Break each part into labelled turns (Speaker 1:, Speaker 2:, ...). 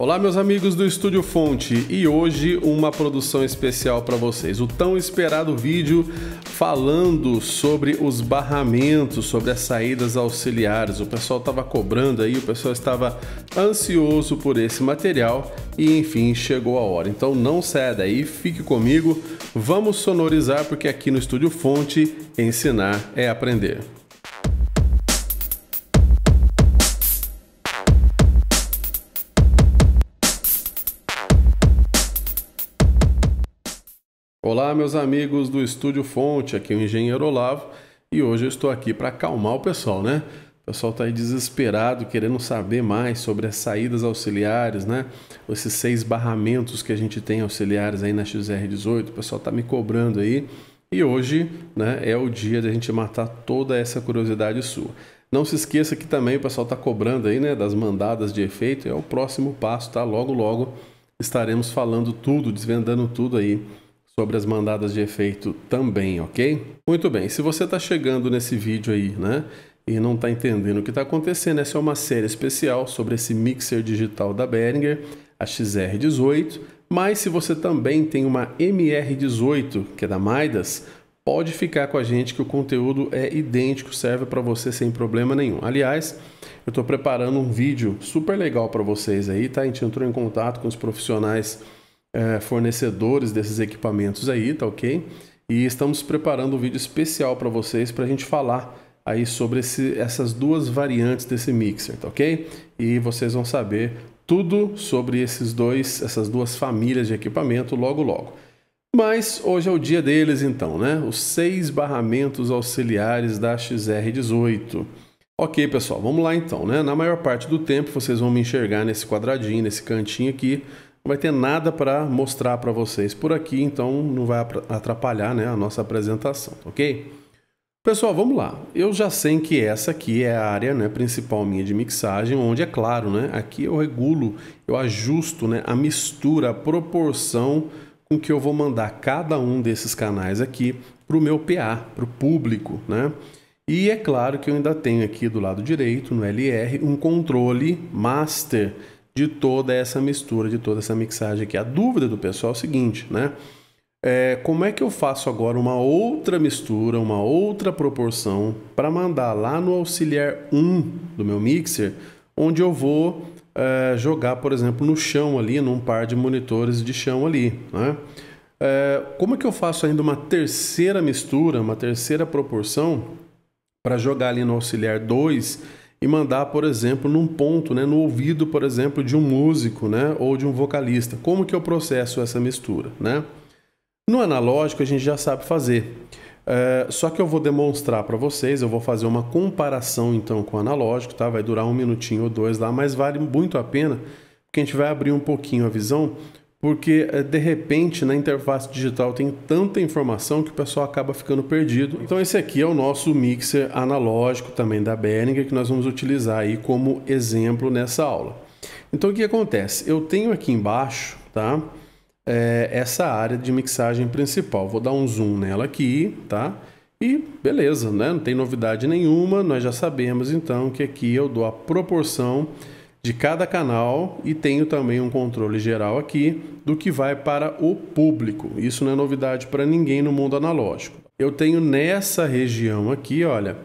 Speaker 1: Olá, meus amigos do Estúdio Fonte, e hoje uma produção especial para vocês. O tão esperado vídeo falando sobre os barramentos, sobre as saídas auxiliares. O pessoal estava cobrando aí, o pessoal estava ansioso por esse material e enfim chegou a hora. Então não saia daí, fique comigo, vamos sonorizar, porque aqui no Estúdio Fonte ensinar é aprender. Olá, meus amigos do Estúdio Fonte, aqui é o engenheiro Olavo e hoje eu estou aqui para acalmar o pessoal, né? O pessoal está aí desesperado, querendo saber mais sobre as saídas auxiliares, né? Esses seis barramentos que a gente tem auxiliares aí na XR18, o pessoal está me cobrando aí. E hoje né, é o dia de a gente matar toda essa curiosidade sua. Não se esqueça que também o pessoal está cobrando aí, né? Das mandadas de efeito. É o próximo passo, tá? Logo, logo estaremos falando tudo, desvendando tudo aí sobre as mandadas de efeito também, ok? Muito bem, se você está chegando nesse vídeo aí, né? E não está entendendo o que está acontecendo, essa é uma série especial sobre esse mixer digital da Behringer, a XR18. Mas se você também tem uma MR18, que é da Maidas, pode ficar com a gente que o conteúdo é idêntico, serve para você sem problema nenhum. Aliás, eu estou preparando um vídeo super legal para vocês aí, tá? A gente entrou em contato com os profissionais é, fornecedores desses equipamentos aí, tá ok? E estamos preparando um vídeo especial para vocês para a gente falar aí sobre esse, essas duas variantes desse mixer, tá ok? E vocês vão saber tudo sobre esses dois, essas duas famílias de equipamento logo logo. Mas hoje é o dia deles então, né? Os seis barramentos auxiliares da XR18. Ok, pessoal, vamos lá então, né? Na maior parte do tempo vocês vão me enxergar nesse quadradinho, nesse cantinho aqui, vai ter nada para mostrar para vocês por aqui, então não vai atrapalhar né, a nossa apresentação, ok? Pessoal, vamos lá. Eu já sei que essa aqui é a área né, principal minha de mixagem, onde é claro, né, aqui eu regulo, eu ajusto né, a mistura, a proporção com que eu vou mandar cada um desses canais aqui para o meu PA, para o público. Né? E é claro que eu ainda tenho aqui do lado direito, no LR, um controle master de toda essa mistura, de toda essa mixagem aqui. A dúvida do pessoal é o seguinte, né? É, como é que eu faço agora uma outra mistura, uma outra proporção para mandar lá no auxiliar 1 do meu mixer, onde eu vou é, jogar, por exemplo, no chão ali, num par de monitores de chão ali, né? É, como é que eu faço ainda uma terceira mistura, uma terceira proporção para jogar ali no auxiliar 2 e mandar, por exemplo, num ponto, né, no ouvido, por exemplo, de um músico, né, ou de um vocalista. Como que eu processo essa mistura, né? No analógico a gente já sabe fazer. É, só que eu vou demonstrar para vocês, eu vou fazer uma comparação então com o analógico, tá? Vai durar um minutinho ou dois lá, mas vale muito a pena, porque a gente vai abrir um pouquinho a visão porque eh, de repente na interface digital tem tanta informação que o pessoal acaba ficando perdido. Então esse aqui é o nosso mixer analógico também da Behringer que nós vamos utilizar aí como exemplo nessa aula. Então o que acontece? Eu tenho aqui embaixo, tá? É, essa área de mixagem principal. Vou dar um zoom nela aqui, tá? E beleza, né? Não tem novidade nenhuma, nós já sabemos então que aqui eu dou a proporção de cada canal e tenho também um controle geral aqui do que vai para o público. Isso não é novidade para ninguém no mundo analógico. Eu tenho nessa região aqui, olha,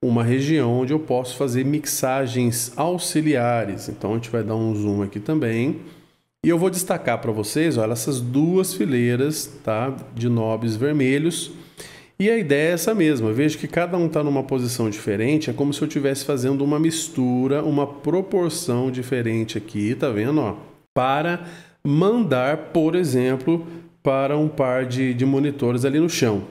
Speaker 1: uma região onde eu posso fazer mixagens auxiliares. Então a gente vai dar um zoom aqui também. E eu vou destacar para vocês, olha, essas duas fileiras, tá, de knobs vermelhos e a ideia é essa mesma. Vejo que cada um está numa posição diferente. É como se eu estivesse fazendo uma mistura, uma proporção diferente aqui, tá vendo? Ó, para mandar, por exemplo, para um par de, de monitores ali no chão.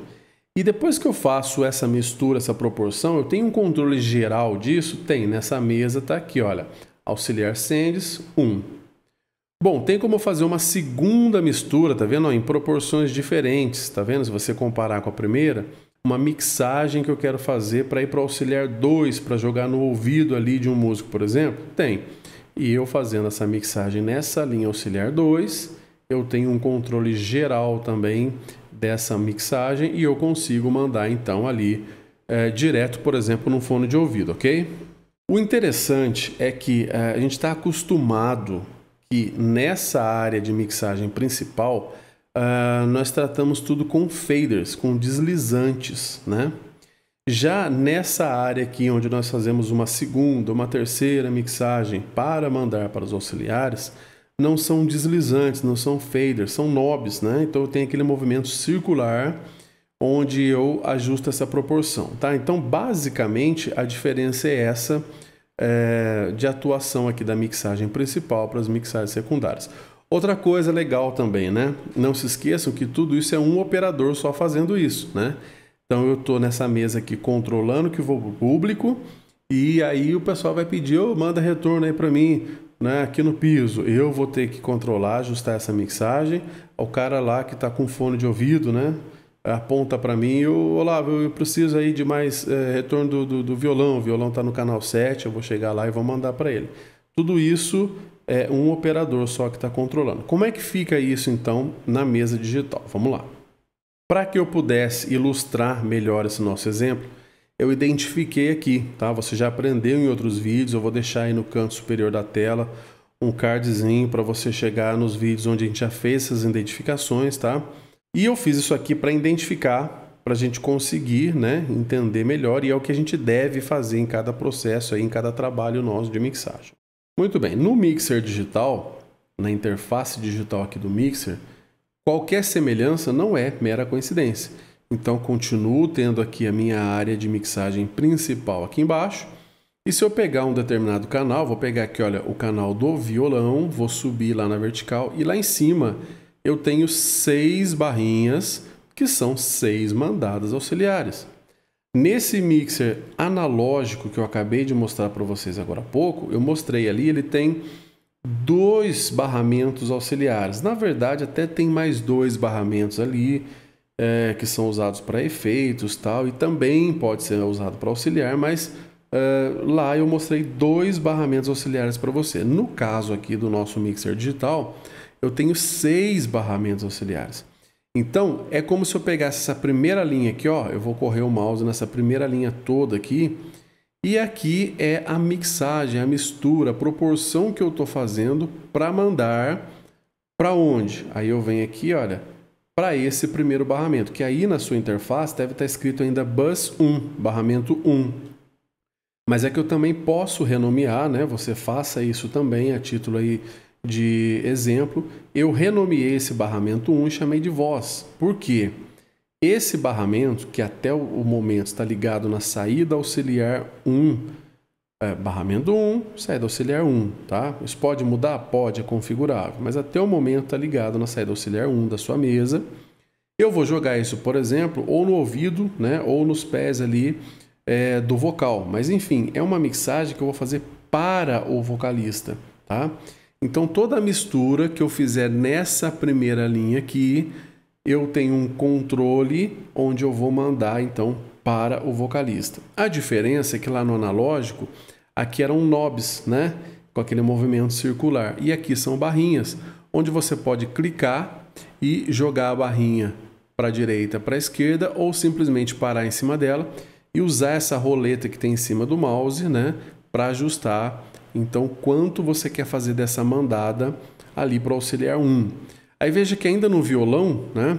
Speaker 1: E depois que eu faço essa mistura, essa proporção, eu tenho um controle geral disso? Tem, nessa mesa está aqui, olha. Auxiliar Sendes 1. Um. Bom, tem como fazer uma segunda mistura, tá vendo? em proporções diferentes, tá vendo? Se você comparar com a primeira, uma mixagem que eu quero fazer para ir para auxiliar 2, para jogar no ouvido ali de um músico, por exemplo, tem. E eu fazendo essa mixagem nessa linha auxiliar 2, eu tenho um controle geral também dessa mixagem e eu consigo mandar então ali é, direto, por exemplo, no fone de ouvido, ok? O interessante é que é, a gente está acostumado que nessa área de mixagem principal uh, nós tratamos tudo com faders, com deslizantes, né? Já nessa área aqui, onde nós fazemos uma segunda, uma terceira mixagem para mandar para os auxiliares, não são deslizantes, não são faders, são knobs, né? Então tem aquele movimento circular onde eu ajusto essa proporção, tá? Então basicamente a diferença é essa é, de atuação aqui da mixagem principal para as mixagens secundárias. Outra coisa legal também, né? Não se esqueçam que tudo isso é um operador só fazendo isso, né? Então eu estou nessa mesa aqui controlando que vou para o público e aí o pessoal vai pedir, oh, manda retorno aí para mim, né? Aqui no piso. Eu vou ter que controlar, ajustar essa mixagem. O cara lá que está com fone de ouvido, né? aponta para mim, o Olavo, eu preciso aí de mais é, retorno do, do, do, violão, o violão está no canal 7, eu vou chegar lá e vou mandar para ele. Tudo isso é um operador só que está controlando. Como é que fica isso então na mesa digital? Vamos lá. Para que eu pudesse ilustrar melhor esse nosso exemplo, eu identifiquei aqui, tá? Você já aprendeu em outros vídeos, eu vou deixar aí no canto superior da tela um cardzinho para você chegar nos vídeos onde a gente já fez essas identificações, tá? E eu fiz isso aqui para identificar, para a gente conseguir né, entender melhor, e é o que a gente deve fazer em cada processo, aí, em cada trabalho nosso de mixagem. Muito bem, no mixer digital, na interface digital aqui do mixer, qualquer semelhança não é mera coincidência. Então, continuo tendo aqui a minha área de mixagem principal aqui embaixo. E se eu pegar um determinado canal, vou pegar aqui, olha, o canal do violão, vou subir lá na vertical e lá em cima eu tenho seis barrinhas, que são seis mandadas auxiliares. Nesse mixer analógico que eu acabei de mostrar para vocês agora há pouco, eu mostrei ali, ele tem dois barramentos auxiliares. Na verdade, até tem mais dois barramentos ali, é, que são usados para efeitos tal, e também pode ser usado para auxiliar, mas é, lá eu mostrei dois barramentos auxiliares para você. No caso aqui do nosso mixer digital, eu tenho seis barramentos auxiliares. Então, é como se eu pegasse essa primeira linha aqui, ó, eu vou correr o mouse nessa primeira linha toda aqui, e aqui é a mixagem, a mistura, a proporção que eu estou fazendo para mandar para onde? Aí eu venho aqui, olha, para esse primeiro barramento, que aí na sua interface deve estar tá escrito ainda bus 1, barramento 1. Mas é que eu também posso renomear, né? Você faça isso também a título aí de exemplo, eu renomeei esse barramento 1 e chamei de voz. Por quê? Esse barramento, que até o momento está ligado na saída auxiliar 1, é, barramento 1, saída auxiliar 1, tá? Isso pode mudar? Pode, é configurável, mas até o momento está ligado na saída auxiliar 1 da sua mesa. Eu vou jogar isso, por exemplo, ou no ouvido, né? Ou nos pés ali é, do vocal. Mas enfim, é uma mixagem que eu vou fazer para o vocalista, tá? Então, toda a mistura que eu fizer nessa primeira linha aqui, eu tenho um controle onde eu vou mandar então para o vocalista. A diferença é que lá no analógico, aqui eram knobs, né? Com aquele movimento circular. E aqui são barrinhas, onde você pode clicar e jogar a barrinha para a direita, para a esquerda, ou simplesmente parar em cima dela e usar essa roleta que tem em cima do mouse, né? Para ajustar então, quanto você quer fazer dessa mandada ali para o auxiliar 1? Aí veja que ainda no violão, né?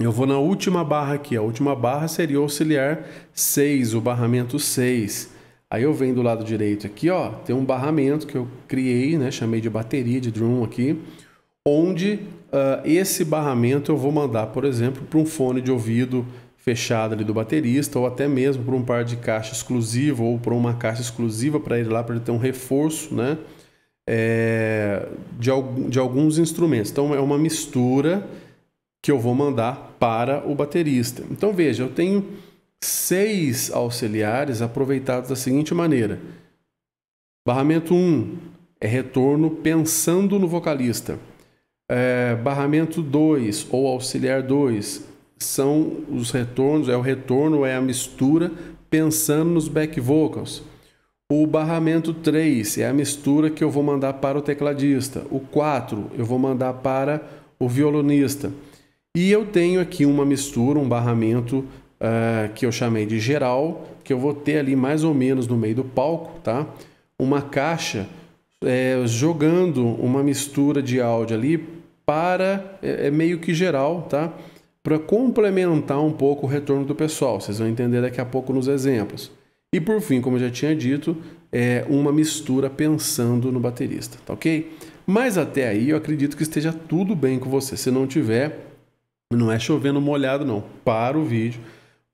Speaker 1: Eu vou na última barra aqui. A última barra seria o auxiliar 6, o barramento 6. Aí eu venho do lado direito aqui, ó, tem um barramento que eu criei, né, chamei de bateria de drum aqui, onde uh, esse barramento eu vou mandar, por exemplo, para um fone de ouvido fechada ali do baterista, ou até mesmo por um par de caixa exclusivo, ou por uma caixa exclusiva para ele lá, para ele ter um reforço né, é, de, de alguns instrumentos. Então é uma mistura que eu vou mandar para o baterista. Então veja, eu tenho seis auxiliares aproveitados da seguinte maneira: barramento 1 um é retorno pensando no vocalista. É, barramento 2 ou auxiliar 2 são os retornos, é o retorno, é a mistura, pensando nos back vocals. O barramento 3 é a mistura que eu vou mandar para o tecladista. O 4 eu vou mandar para o violonista. E eu tenho aqui uma mistura, um barramento uh, que eu chamei de geral, que eu vou ter ali mais ou menos no meio do palco, tá? Uma caixa é, jogando uma mistura de áudio ali para é, é meio que geral, tá? para complementar um pouco o retorno do pessoal. Vocês vão entender daqui a pouco nos exemplos. E por fim, como eu já tinha dito, é uma mistura pensando no baterista, tá ok? Mas até aí eu acredito que esteja tudo bem com você. Se não tiver, não é chovendo molhado não. Para o vídeo,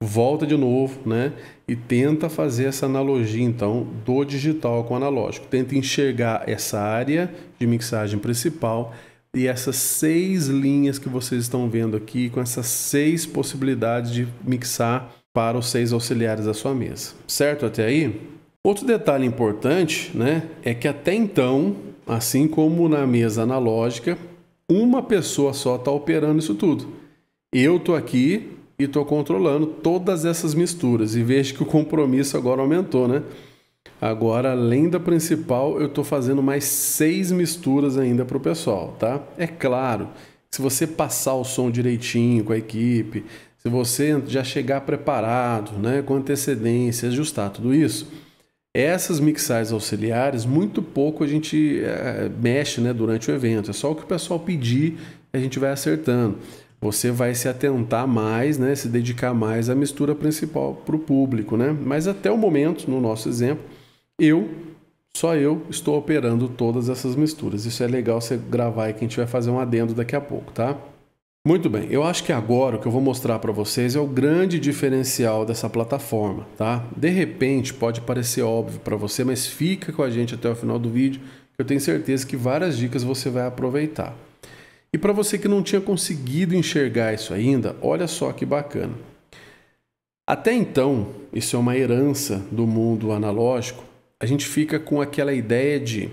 Speaker 1: volta de novo, né? E tenta fazer essa analogia então do digital com o analógico. Tenta enxergar essa área de mixagem principal e essas seis linhas que vocês estão vendo aqui, com essas seis possibilidades de mixar para os seis auxiliares da sua mesa. Certo até aí? Outro detalhe importante né, é que até então, assim como na mesa analógica, uma pessoa só está operando isso tudo. Eu estou aqui e estou controlando todas essas misturas. E veja que o compromisso agora aumentou, né? Agora, além da principal, eu estou fazendo mais seis misturas ainda para o pessoal, tá? É claro, se você passar o som direitinho com a equipe, se você já chegar preparado, né, com antecedência, ajustar tudo isso, essas mixagens auxiliares, muito pouco a gente é, mexe né, durante o evento. É só o que o pessoal pedir, a gente vai acertando. Você vai se atentar mais, né, se dedicar mais à mistura principal para o público. Né? Mas até o momento, no nosso exemplo, eu, só eu, estou operando todas essas misturas. Isso é legal você gravar que a gente vai fazer um adendo daqui a pouco, tá? Muito bem, eu acho que agora o que eu vou mostrar para vocês é o grande diferencial dessa plataforma, tá? De repente pode parecer óbvio para você, mas fica com a gente até o final do vídeo, eu tenho certeza que várias dicas você vai aproveitar. E para você que não tinha conseguido enxergar isso ainda, olha só que bacana. Até então, isso é uma herança do mundo analógico, a gente fica com aquela ideia de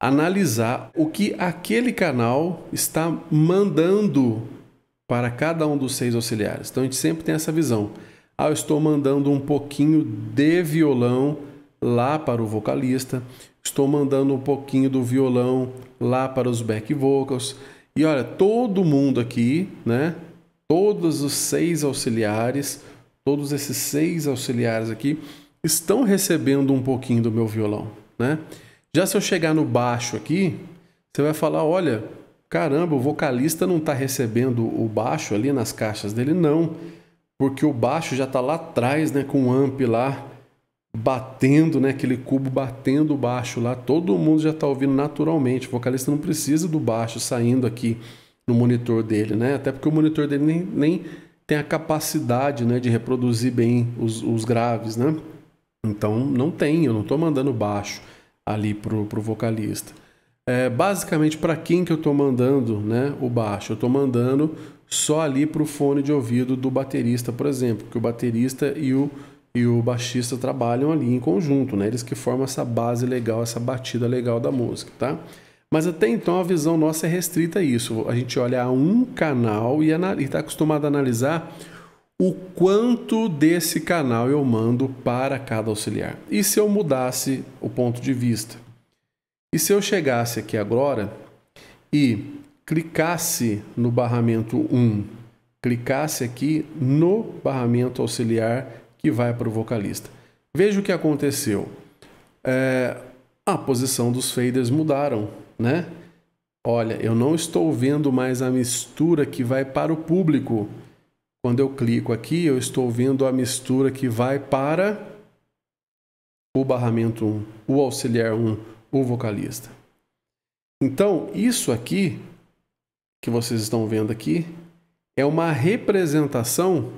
Speaker 1: analisar o que aquele canal está mandando para cada um dos seis auxiliares. Então a gente sempre tem essa visão. Ah, eu estou mandando um pouquinho de violão lá para o vocalista, estou mandando um pouquinho do violão lá para os back vocals. E olha, todo mundo aqui, né? Todos os seis auxiliares, todos esses seis auxiliares aqui estão recebendo um pouquinho do meu violão, né? Já se eu chegar no baixo aqui, você vai falar, olha, caramba, o vocalista não está recebendo o baixo ali nas caixas dele, não, porque o baixo já está lá atrás, né, com o amp lá batendo, né, aquele cubo batendo o baixo lá, todo mundo já está ouvindo naturalmente. O vocalista não precisa do baixo saindo aqui no monitor dele, né? Até porque o monitor dele nem, nem tem a capacidade, né, de reproduzir bem os, os graves, né? Então não tem, eu não estou mandando baixo ali pro, pro vocalista. É, basicamente para quem que eu estou mandando né, o baixo? Eu estou mandando só ali para o fone de ouvido do baterista, por exemplo, que o baterista e o, e o baixista trabalham ali em conjunto, né? eles que formam essa base legal, essa batida legal da música. Tá? Mas até então a visão nossa é restrita a isso. A gente olha a um canal e está acostumado a analisar o quanto desse canal eu mando para cada auxiliar. E se eu mudasse o ponto de vista? E se eu chegasse aqui agora e clicasse no barramento 1, clicasse aqui no barramento auxiliar que vai para o vocalista. Veja o que aconteceu. É, a posição dos faders mudaram, né? Olha, eu não estou vendo mais a mistura que vai para o público. Quando eu clico aqui, eu estou vendo a mistura que vai para o barramento 1, o auxiliar 1, o vocalista. Então, isso aqui, que vocês estão vendo aqui, é uma representação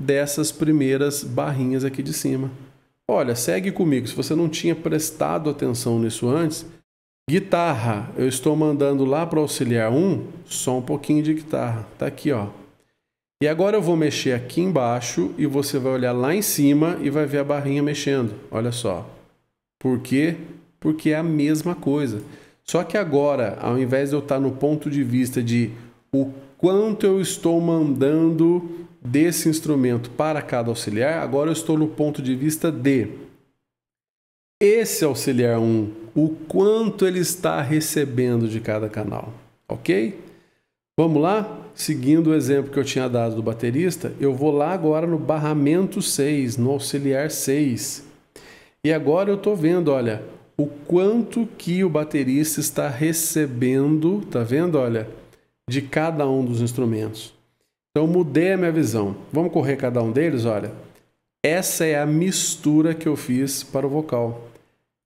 Speaker 1: dessas primeiras barrinhas aqui de cima. Olha, segue comigo. Se você não tinha prestado atenção nisso antes, guitarra, eu estou mandando lá para o auxiliar 1, só um pouquinho de guitarra. Tá aqui, ó. E agora eu vou mexer aqui embaixo e você vai olhar lá em cima e vai ver a barrinha mexendo. Olha só. Por quê? Porque é a mesma coisa. Só que agora, ao invés de eu estar no ponto de vista de o quanto eu estou mandando desse instrumento para cada auxiliar, agora eu estou no ponto de vista de esse auxiliar 1, o quanto ele está recebendo de cada canal, ok? Vamos lá? Seguindo o exemplo que eu tinha dado do baterista, eu vou lá agora no barramento 6, no auxiliar 6. E agora eu estou vendo, olha, o quanto que o baterista está recebendo, tá vendo, olha, de cada um dos instrumentos. Então mudei a minha visão. Vamos correr cada um deles, olha. Essa é a mistura que eu fiz para o vocal.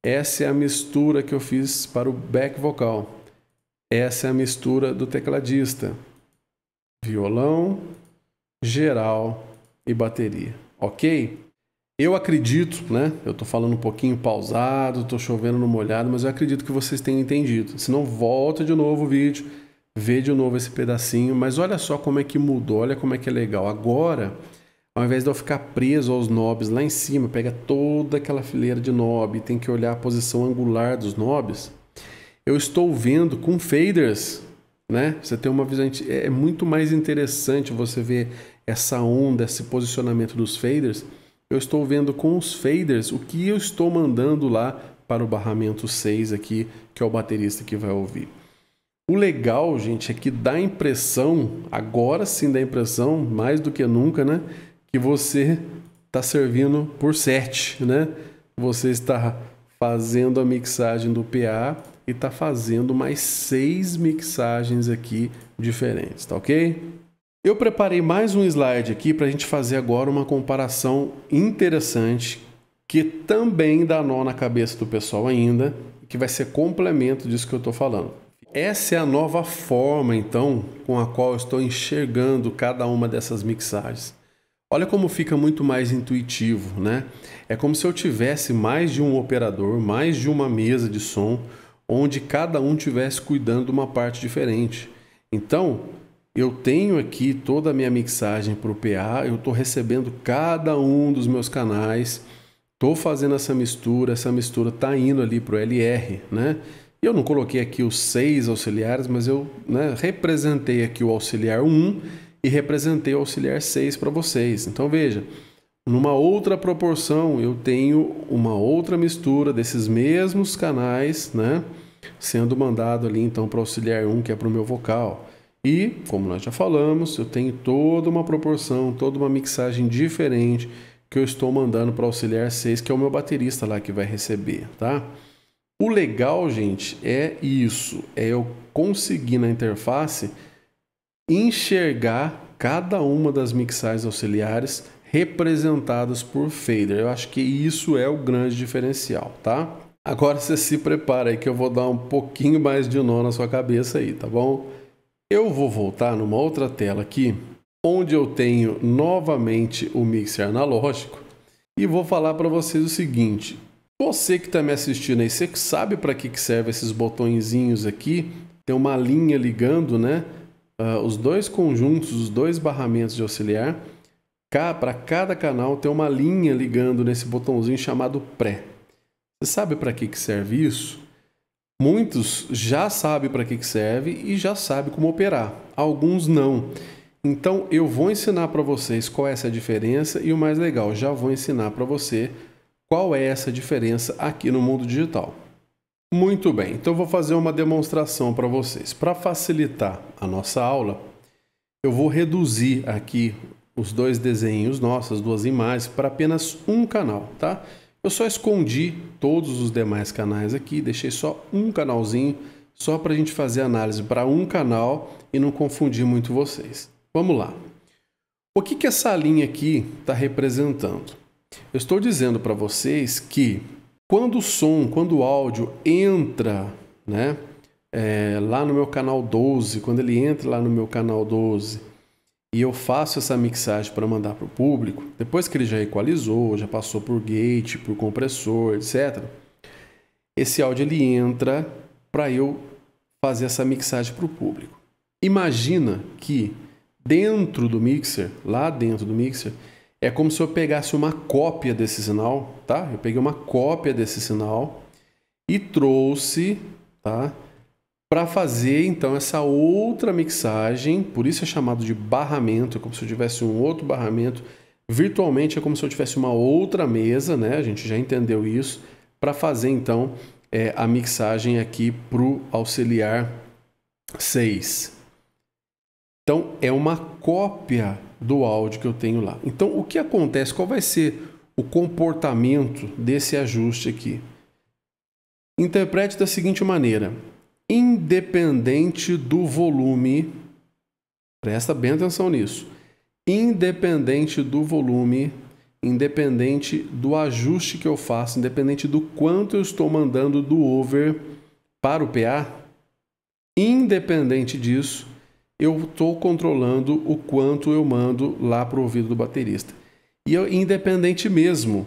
Speaker 1: Essa é a mistura que eu fiz para o back vocal. Essa é a mistura do tecladista violão, geral e bateria, ok? Eu acredito, né? Eu tô falando um pouquinho pausado, tô chovendo no molhado, mas eu acredito que vocês tenham entendido. Se não, volta de novo o vídeo, vê de novo esse pedacinho, mas olha só como é que mudou, olha como é que é legal. Agora, ao invés de eu ficar preso aos nobs lá em cima, pega toda aquela fileira de knob, tem que olhar a posição angular dos nobs, eu estou vendo com faders né? Você tem uma visão é, é muito mais interessante você ver essa onda, esse posicionamento dos faders. Eu estou vendo com os faders o que eu estou mandando lá para o barramento 6 aqui, que é o baterista que vai ouvir. O legal, gente, é que dá a impressão, agora sim dá a impressão, mais do que nunca, né? Que você está servindo por 7, né? Você está fazendo a mixagem do PA e tá fazendo mais seis mixagens aqui diferentes, tá ok? Eu preparei mais um slide aqui para a gente fazer agora uma comparação interessante que também dá nó na cabeça do pessoal ainda, que vai ser complemento disso que eu estou falando. Essa é a nova forma, então, com a qual estou enxergando cada uma dessas mixagens. Olha como fica muito mais intuitivo, né? É como se eu tivesse mais de um operador, mais de uma mesa de som, onde cada um tivesse cuidando de uma parte diferente. Então, eu tenho aqui toda a minha mixagem para o PA, eu estou recebendo cada um dos meus canais, estou fazendo essa mistura, essa mistura está indo ali para o LR, né? Eu não coloquei aqui os seis auxiliares, mas eu né, representei aqui o auxiliar 1 e representei o auxiliar 6 para vocês. Então veja, numa outra proporção eu tenho uma outra mistura desses mesmos canais, né? sendo mandado ali então para auxiliar 1, que é para o meu vocal. E, como nós já falamos, eu tenho toda uma proporção, toda uma mixagem diferente que eu estou mandando para auxiliar 6, que é o meu baterista lá que vai receber, tá? O legal, gente, é isso, é eu conseguir na interface enxergar cada uma das mixagens auxiliares representadas por fader. Eu acho que isso é o grande diferencial, tá? Agora você se prepara aí que eu vou dar um pouquinho mais de nó na sua cabeça aí, tá bom? Eu vou voltar numa outra tela aqui, onde eu tenho novamente o mixer analógico e vou falar para vocês o seguinte. Você que está me assistindo aí, você que sabe para que, que serve esses botõezinhos aqui? Tem uma linha ligando, né? Uh, os dois conjuntos, os dois barramentos de auxiliar. Cá, para cada canal tem uma linha ligando nesse botãozinho chamado pré. Você sabe para que, que serve isso? Muitos já sabem para que, que serve e já sabem como operar, alguns não. Então eu vou ensinar para vocês qual é essa diferença e o mais legal, já vou ensinar para você qual é essa diferença aqui no mundo digital. Muito bem, então vou fazer uma demonstração para vocês. Para facilitar a nossa aula, eu vou reduzir aqui os dois desenhos nossos, as duas imagens, para apenas um canal, tá? Eu só escondi todos os demais canais aqui, deixei só um canalzinho, só para a gente fazer análise para um canal e não confundir muito vocês. Vamos lá. O que, que essa linha aqui está representando? Eu estou dizendo para vocês que quando o som, quando o áudio entra né, é, lá no meu canal 12, quando ele entra lá no meu canal 12 e eu faço essa mixagem para mandar para o público, depois que ele já equalizou, já passou por gate, por compressor, etc., esse áudio ele entra para eu fazer essa mixagem para o público. Imagina que dentro do mixer, lá dentro do mixer, é como se eu pegasse uma cópia desse sinal, tá? Eu peguei uma cópia desse sinal e trouxe, tá? para fazer então essa outra mixagem, por isso é chamado de barramento, é como se eu tivesse um outro barramento. Virtualmente é como se eu tivesse uma outra mesa, né? A gente já entendeu isso, para fazer então é, a mixagem aqui para o auxiliar 6. Então é uma cópia do áudio que eu tenho lá. Então o que acontece? Qual vai ser o comportamento desse ajuste aqui? Interprete da seguinte maneira: independente do volume, presta bem atenção nisso, independente do volume, independente do ajuste que eu faço, independente do quanto eu estou mandando do over para o PA, independente disso, eu estou controlando o quanto eu mando lá para o ouvido do baterista. E eu, independente mesmo,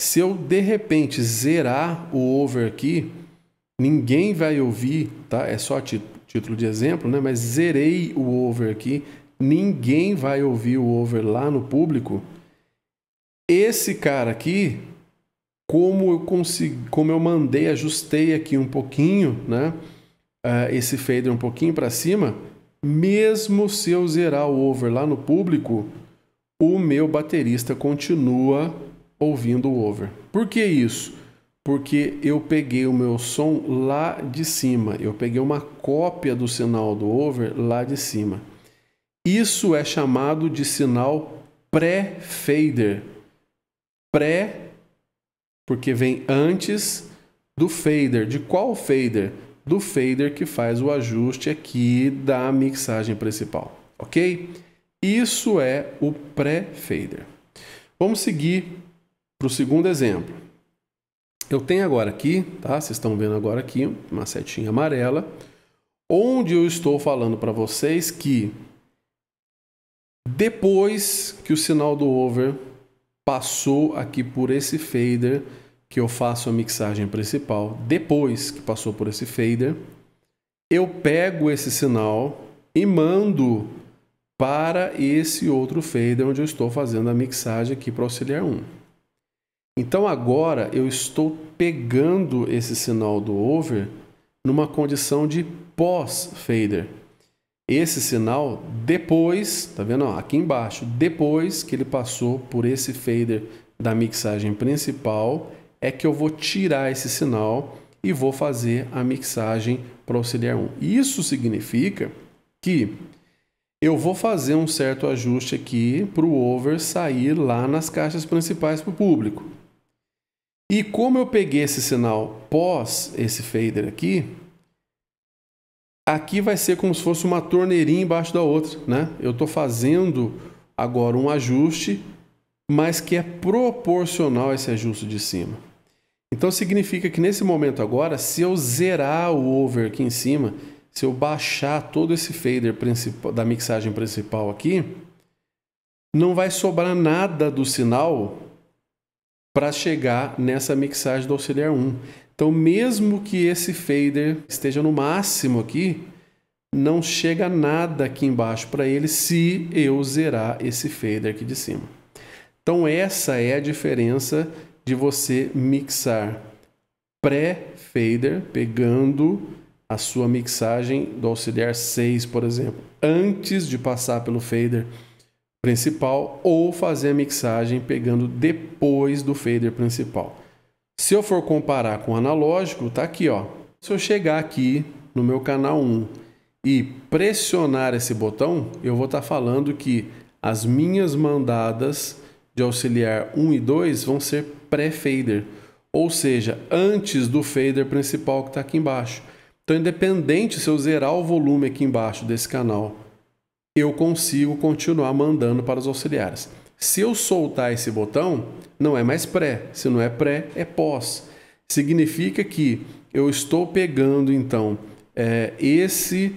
Speaker 1: se eu de repente zerar o over aqui, Ninguém vai ouvir, tá? É só título de exemplo, né? Mas zerei o over aqui. Ninguém vai ouvir o over lá no público. Esse cara aqui, como eu consegui, como eu mandei, ajustei aqui um pouquinho, né? Uh, esse fader um pouquinho para cima, mesmo se eu zerar o over lá no público, o meu baterista continua ouvindo o over. Por que isso? porque eu peguei o meu som lá de cima, eu peguei uma cópia do sinal do over lá de cima. Isso é chamado de sinal pré-fader. Pré, porque vem antes do fader. De qual fader? Do fader que faz o ajuste aqui da mixagem principal, ok? Isso é o pré-fader. Vamos seguir para o segundo exemplo eu tenho agora aqui, tá? Vocês estão vendo agora aqui uma setinha amarela, onde eu estou falando para vocês que depois que o sinal do over passou aqui por esse fader, que eu faço a mixagem principal, depois que passou por esse fader, eu pego esse sinal e mando para esse outro fader onde eu estou fazendo a mixagem aqui para o auxiliar 1. Então agora eu estou pegando esse sinal do over numa condição de pós-fader. Esse sinal depois, tá vendo aqui embaixo, depois que ele passou por esse fader da mixagem principal, é que eu vou tirar esse sinal e vou fazer a mixagem para o auxiliar 1. Isso significa que eu vou fazer um certo ajuste aqui para o over sair lá nas caixas principais para o público. E como eu peguei esse sinal pós esse fader aqui, aqui vai ser como se fosse uma torneirinha embaixo da outra, né? Eu estou fazendo agora um ajuste, mas que é proporcional a esse ajuste de cima. Então significa que nesse momento agora, se eu zerar o over aqui em cima, se eu baixar todo esse fader da mixagem principal aqui, não vai sobrar nada do sinal para chegar nessa mixagem do auxiliar 1. Então, mesmo que esse fader esteja no máximo aqui, não chega nada aqui embaixo para ele se eu zerar esse fader aqui de cima. Então, essa é a diferença de você mixar pré-fader, pegando a sua mixagem do auxiliar 6, por exemplo, antes de passar pelo fader principal ou fazer a mixagem pegando depois do fader principal. Se eu for comparar com o analógico, tá aqui, ó. Se eu chegar aqui no meu canal 1 e pressionar esse botão, eu vou estar tá falando que as minhas mandadas de auxiliar 1 e 2 vão ser pré-fader, ou seja, antes do fader principal que está aqui embaixo. Então, independente se eu zerar o volume aqui embaixo desse canal eu consigo continuar mandando para os auxiliares. Se eu soltar esse botão, não é mais pré. Se não é pré, é pós. Significa que eu estou pegando, então, é, esse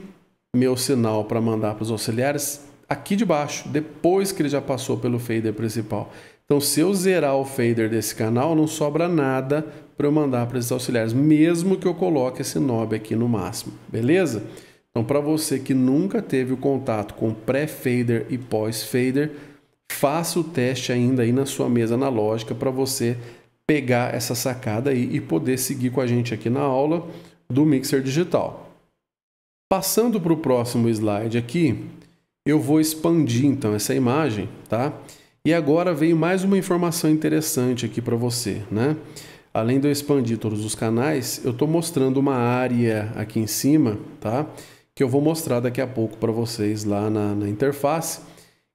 Speaker 1: meu sinal para mandar para os auxiliares aqui de baixo, depois que ele já passou pelo fader principal. Então, se eu zerar o fader desse canal, não sobra nada para eu mandar para esses auxiliares, mesmo que eu coloque esse knob aqui no máximo, beleza? Então, para você que nunca teve o contato com pré-fader e pós-fader, faça o teste ainda aí na sua mesa analógica para você pegar essa sacada aí e poder seguir com a gente aqui na aula do mixer digital. Passando para o próximo slide aqui, eu vou expandir então essa imagem, tá? E agora veio mais uma informação interessante aqui para você, né? Além de eu expandir todos os canais, eu estou mostrando uma área aqui em cima, tá? que eu vou mostrar daqui a pouco para vocês lá na, na interface,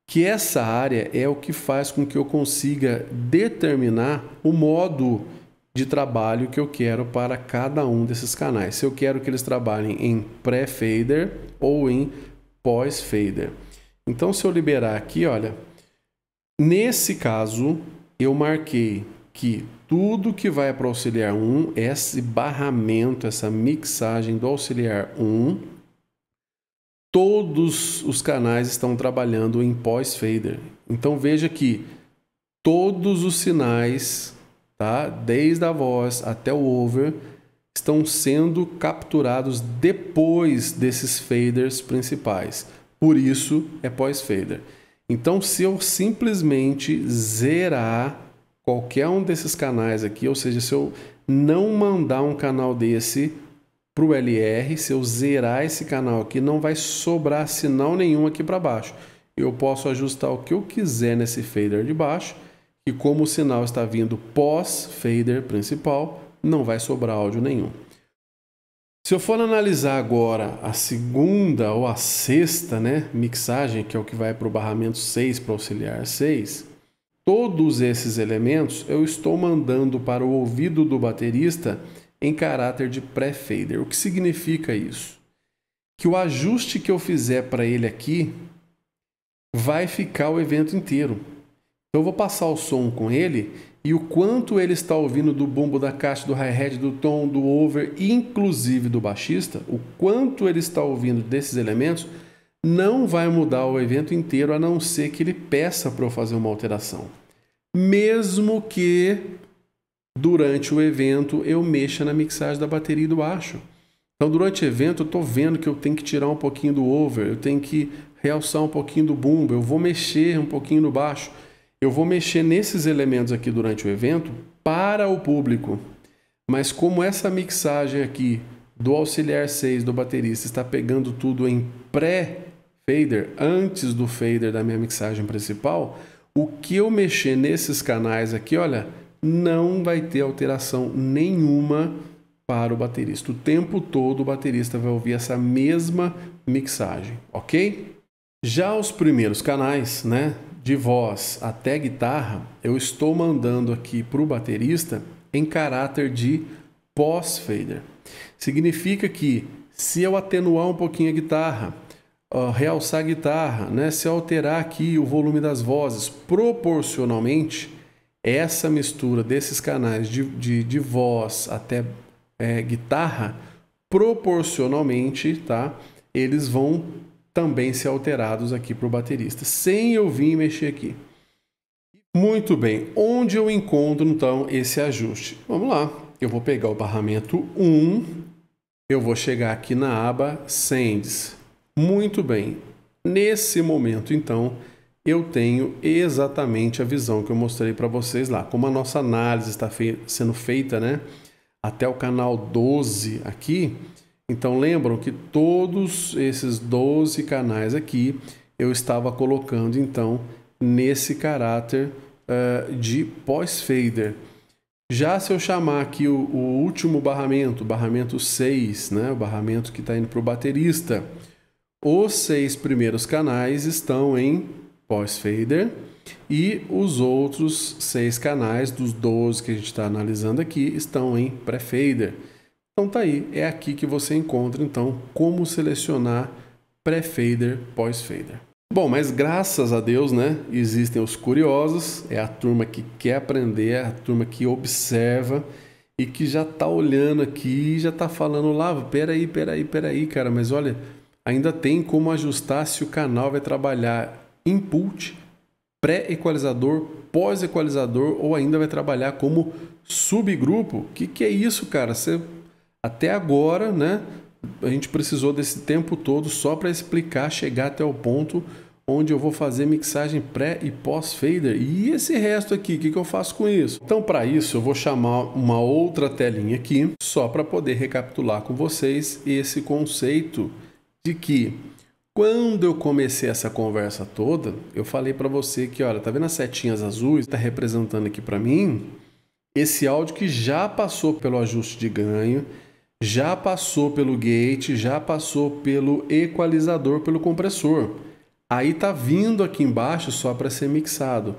Speaker 1: que essa área é o que faz com que eu consiga determinar o modo de trabalho que eu quero para cada um desses canais. Se eu quero que eles trabalhem em pré-fader ou em pós-fader. Então, se eu liberar aqui, olha, nesse caso, eu marquei que tudo que vai para o auxiliar 1, esse barramento, essa mixagem do auxiliar 1, todos os canais estão trabalhando em pós-fader. Então veja que todos os sinais, tá? desde a voz até o over, estão sendo capturados depois desses faders principais. Por isso é pós-fader. Então, se eu simplesmente zerar qualquer um desses canais aqui, ou seja, se eu não mandar um canal desse para o LR, se eu zerar esse canal aqui, não vai sobrar sinal nenhum aqui para baixo. Eu posso ajustar o que eu quiser nesse fader de baixo, e como o sinal está vindo pós-fader principal, não vai sobrar áudio nenhum. Se eu for analisar agora a segunda ou a sexta né, mixagem, que é o que vai para o barramento 6, para auxiliar 6, todos esses elementos eu estou mandando para o ouvido do baterista em caráter de pré-fader. O que significa isso? Que o ajuste que eu fizer para ele aqui vai ficar o evento inteiro. Então eu vou passar o som com ele e o quanto ele está ouvindo do bumbo, da caixa, do hi-hat, do tom, do over, inclusive do baixista, o quanto ele está ouvindo desses elementos não vai mudar o evento inteiro a não ser que ele peça para eu fazer uma alteração. Mesmo que durante o evento eu mexa na mixagem da bateria e do baixo. Então, durante o evento, eu estou vendo que eu tenho que tirar um pouquinho do over, eu tenho que realçar um pouquinho do bumbo, eu vou mexer um pouquinho no baixo. Eu vou mexer nesses elementos aqui durante o evento para o público. Mas como essa mixagem aqui do auxiliar 6 do baterista está pegando tudo em pré-fader, antes do fader da minha mixagem principal, o que eu mexer nesses canais aqui, olha, não vai ter alteração nenhuma para o baterista. O tempo todo o baterista vai ouvir essa mesma mixagem, ok? Já os primeiros canais, né, de voz até guitarra, eu estou mandando aqui para o baterista em caráter de pós-fader. Significa que se eu atenuar um pouquinho a guitarra, uh, realçar a guitarra, né, se alterar aqui o volume das vozes proporcionalmente, essa mistura desses canais de, de, de voz até é, guitarra, proporcionalmente, tá? Eles vão também ser alterados aqui para o baterista, sem eu vir mexer aqui. Muito bem, onde eu encontro então esse ajuste? Vamos lá, eu vou pegar o barramento 1, eu vou chegar aqui na aba Sends. Muito bem, nesse momento então eu tenho exatamente a visão que eu mostrei para vocês lá. Como a nossa análise está fei sendo feita né, até o canal 12 aqui, então lembram que todos esses 12 canais aqui eu estava colocando então nesse caráter uh, de pós-fader. Já se eu chamar aqui o, o, último barramento, barramento 6, né, o barramento que está indo para o baterista, os seis primeiros canais estão em pós-fader. E os outros seis canais dos 12 que a gente está analisando aqui estão em pré-fader. Então tá aí, é aqui que você encontra então como selecionar pré-fader, pós-fader. Bom, mas graças a Deus, né, existem os curiosos, é a turma que quer aprender, é a turma que observa e que já tá olhando aqui, já tá falando lá, peraí, peraí, peraí, cara, mas olha, ainda tem como ajustar se o canal vai trabalhar input, pré-equalizador, pós-equalizador ou ainda vai trabalhar como subgrupo. O que, que é isso, cara? Você, até agora, né? A gente precisou desse tempo todo só para explicar, chegar até o ponto onde eu vou fazer mixagem pré e pós fader. E esse resto aqui, o que, que eu faço com isso? Então, para isso, eu vou chamar uma outra telinha aqui, só para poder recapitular com vocês esse conceito de que quando eu comecei essa conversa toda, eu falei para você que, olha, tá vendo as setinhas azuis? Está representando aqui para mim esse áudio que já passou pelo ajuste de ganho, já passou pelo gate, já passou pelo equalizador, pelo compressor. Aí tá vindo aqui embaixo só para ser mixado.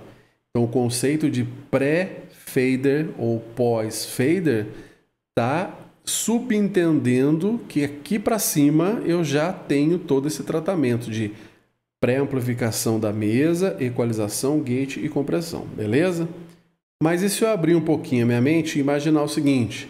Speaker 1: Então o conceito de pré-fader ou pós-fader tá subentendendo que aqui para cima eu já tenho todo esse tratamento de pré-amplificação da mesa, equalização, gate e compressão, beleza? Mas e se eu abrir um pouquinho a minha mente e imaginar o seguinte,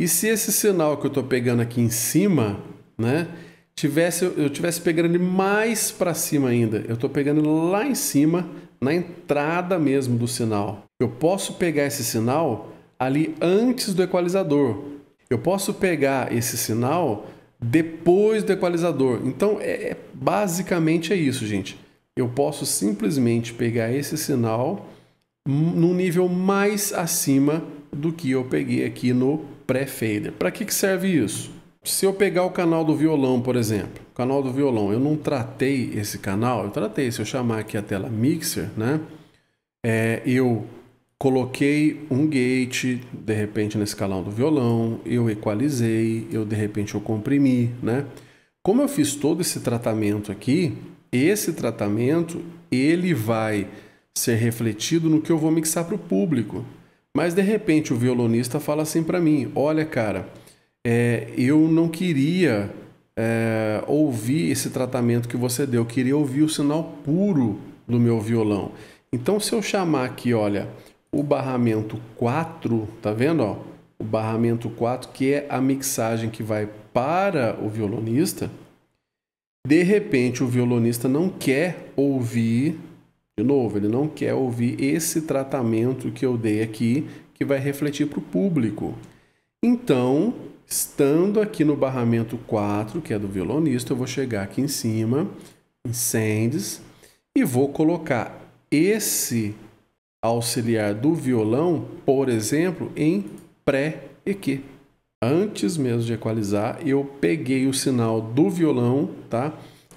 Speaker 1: e se esse sinal que eu estou pegando aqui em cima, né, tivesse, eu tivesse pegando ele mais para cima ainda, eu estou pegando lá em cima, na entrada mesmo do sinal. Eu posso pegar esse sinal ali antes do equalizador, eu posso pegar esse sinal depois do equalizador. Então, é, é, basicamente é isso, gente. Eu posso simplesmente pegar esse sinal num nível mais acima do que eu peguei aqui no pré-fader. Para que, que serve isso? Se eu pegar o canal do violão, por exemplo, o canal do violão, eu não tratei esse canal, eu tratei, se eu chamar aqui a tela mixer, né? É, eu coloquei um gate de repente nesse canal do violão, eu equalizei, eu de repente eu comprimi, né? Como eu fiz todo esse tratamento aqui, esse tratamento ele vai ser refletido no que eu vou mixar para o público. Mas de repente o violonista fala assim para mim: olha, cara, é, eu não queria é, ouvir esse tratamento que você deu, eu queria ouvir o sinal puro do meu violão. Então, se eu chamar aqui, olha, o barramento 4, tá vendo? Ó, o barramento 4, que é a mixagem que vai para o violonista. De repente, o violonista não quer ouvir, de novo, ele não quer ouvir esse tratamento que eu dei aqui, que vai refletir para o público. Então, estando aqui no barramento 4, que é do violonista, eu vou chegar aqui em cima, em Sands, e vou colocar esse auxiliar do violão, por exemplo, em pré EQ. Antes mesmo de equalizar, eu peguei o sinal do violão, tá?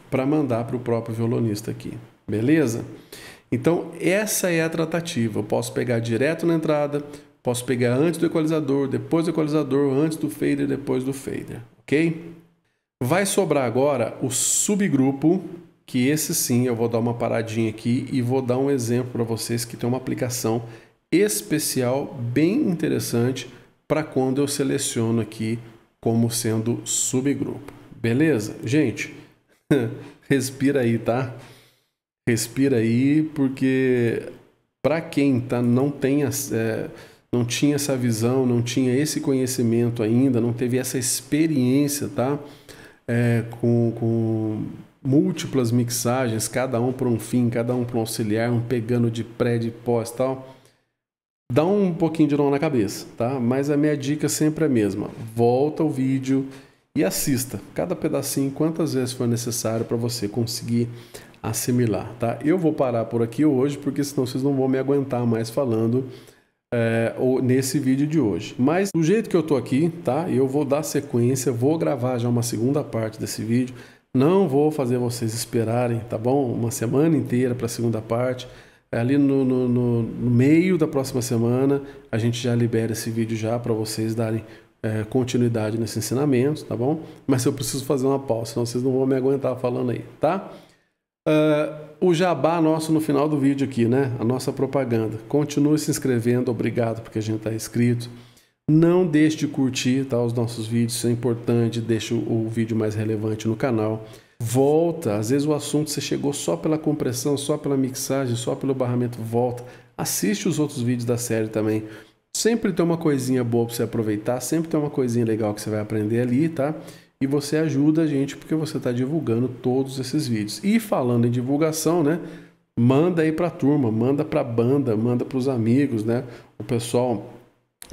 Speaker 1: Para mandar para o próprio violonista aqui, beleza? Então, essa é a tratativa. Eu posso pegar direto na entrada, posso pegar antes do equalizador, depois do equalizador, antes do fader, depois do fader, ok? Vai sobrar agora o subgrupo que esse sim eu vou dar uma paradinha aqui e vou dar um exemplo para vocês que tem uma aplicação especial bem interessante para quando eu seleciono aqui como sendo subgrupo. Beleza? Gente, respira aí, tá? Respira aí, porque para quem tá, não, tem, é, não tinha essa visão, não tinha esse conhecimento ainda, não teve essa experiência, tá? É, com, com múltiplas mixagens, cada um para um fim, cada um para um auxiliar, um pegando de pré, de pós tal, dá um pouquinho de nó na cabeça, tá? Mas a minha dica sempre é a mesma. Volta o vídeo e assista cada pedacinho quantas vezes for necessário para você conseguir assimilar, tá? Eu vou parar por aqui hoje porque senão vocês não vão me aguentar mais falando é, nesse vídeo de hoje. Mas do jeito que eu tô aqui, tá? Eu vou dar sequência, vou gravar já uma segunda parte desse vídeo não vou fazer vocês esperarem, tá bom? Uma semana inteira para a segunda parte. É, ali no, no, no, meio da próxima semana, a gente já libera esse vídeo já para vocês darem é, continuidade nesse ensinamento, tá bom? Mas eu preciso fazer uma pausa, senão vocês não vão me aguentar falando aí, tá? Uh, o jabá nosso no final do vídeo aqui, né? A nossa propaganda. Continue se inscrevendo, obrigado porque a gente está inscrito. Não deixe de curtir tá, os nossos vídeos, isso é importante, deixa o, o vídeo mais relevante no canal. Volta, às vezes o assunto você chegou só pela compressão, só pela mixagem, só pelo barramento, volta. Assiste os outros vídeos da série também. Sempre tem uma coisinha boa para você aproveitar, sempre tem uma coisinha legal que você vai aprender ali, tá? E você ajuda a gente porque você está divulgando todos esses vídeos. E falando em divulgação, né? Manda aí para a turma, manda para a banda, manda para os amigos, né? O pessoal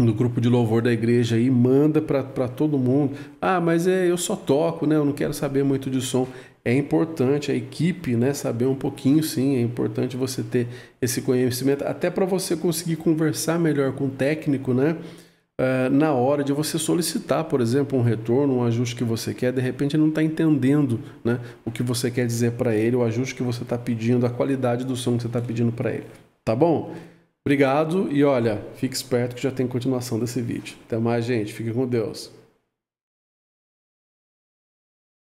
Speaker 1: no grupo de louvor da igreja aí, manda para todo mundo. Ah, mas é, eu só toco, né? Eu não quero saber muito de som. É importante a equipe, né, saber um pouquinho sim, é importante você ter esse conhecimento até para você conseguir conversar melhor com o técnico, né? Uh, na hora de você solicitar, por exemplo, um retorno, um ajuste que você quer, de repente ele não está entendendo né, o que você quer dizer para ele, o ajuste que você está pedindo, a qualidade do som que você está pedindo para ele. Tá bom? Obrigado e olha, fique esperto que já tem continuação desse vídeo. Até mais, gente. Fique com Deus.